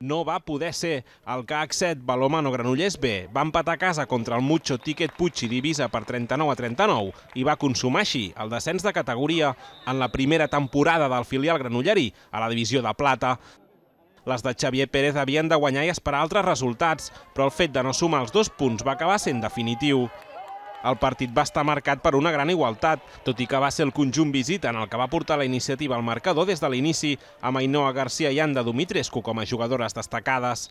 no va poder ser. El CAC 7 Balomano Granollers B va empatar a casa contra el Mucho Ticket Puig i Divisa per 39 a 39 i va consumar així el descens de categoria en la primera temporada del filial granolleri a la divisió de plata. Les de Xavier Pérez havien de guanyar i esperar altres resultats, però el fet de no sumar els dos punts va acabar sent definitiu. El partit va estar marcat per una gran igualtat, tot i que va ser el conjunt visit en el que va portar la iniciativa al marcador des de l'inici, amb Ainhoa García i Anda Dumitrescu com a jugadores destacades.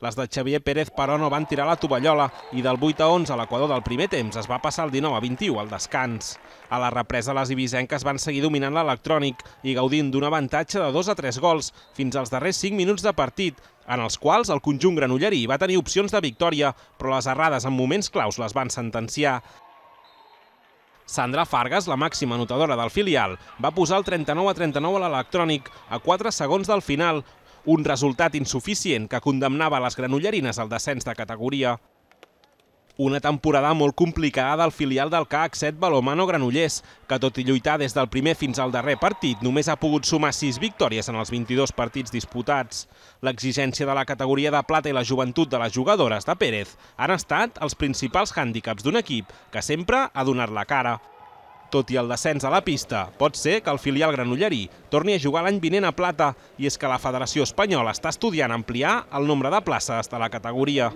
Les de Xavier Pérez, però, no van tirar la tovallola i del 8 a 11 a l'equador del primer temps es va passar el 19 a 21 al descans. A la represa, les ibisenques van seguir dominant l'electrònic i gaudint d'un avantatge de 2 a 3 gols fins als darrers 5 minuts de partit, en els quals el conjunt granollerí va tenir opcions de victòria, però les errades en moments claus les van sentenciar. Sandra Fargas, la màxima anotadora del filial, va posar el 39 a 39 a l'electrònic, a 4 segons del final, un resultat insuficient que condemnava les granollerines al descens de categoria. Una temporada molt complicada del filial del CAC 7 Balomano Granollers, que tot i lluitar des del primer fins al darrer partit, només ha pogut sumar 6 victòries en els 22 partits disputats. L'exigència de la categoria de plata i la joventut de les jugadores de Pérez han estat els principals hàndicaps d'un equip que sempre ha donat la cara. Tot i el descens a la pista, pot ser que el filial granollerí torni a jugar l'any vinent a plata, i és que la Federació Espanyola està estudiant ampliar el nombre de places de la categoria.